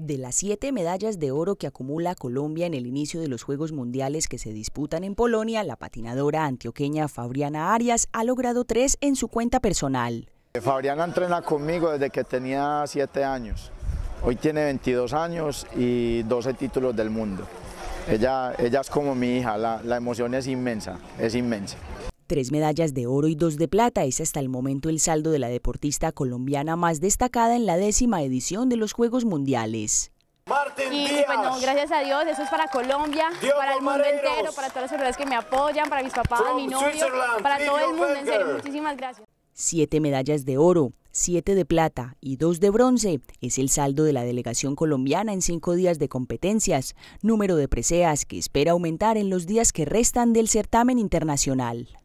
De las siete medallas de oro que acumula Colombia en el inicio de los Juegos Mundiales que se disputan en Polonia, la patinadora antioqueña Fabriana Arias ha logrado tres en su cuenta personal. Eh, Fabriana entrena conmigo desde que tenía siete años. Hoy tiene 22 años y 12 títulos del mundo. Ella, es como mi hija, la, la emoción es inmensa, es inmensa tres medallas de oro y dos de plata es hasta el momento el saldo de la deportista colombiana más destacada en la décima edición de los Juegos Mundiales. Pues gracias a Dios, eso es para Colombia, para el mundo entero, para todas las que me apoyan, para mis papás, mi novio, para todo el mundo, en serio, muchísimas gracias. Siete medallas de oro, siete de plata y dos de bronce es el saldo de la delegación colombiana en cinco días de competencias, número de preseas que espera aumentar en los días que restan del certamen internacional.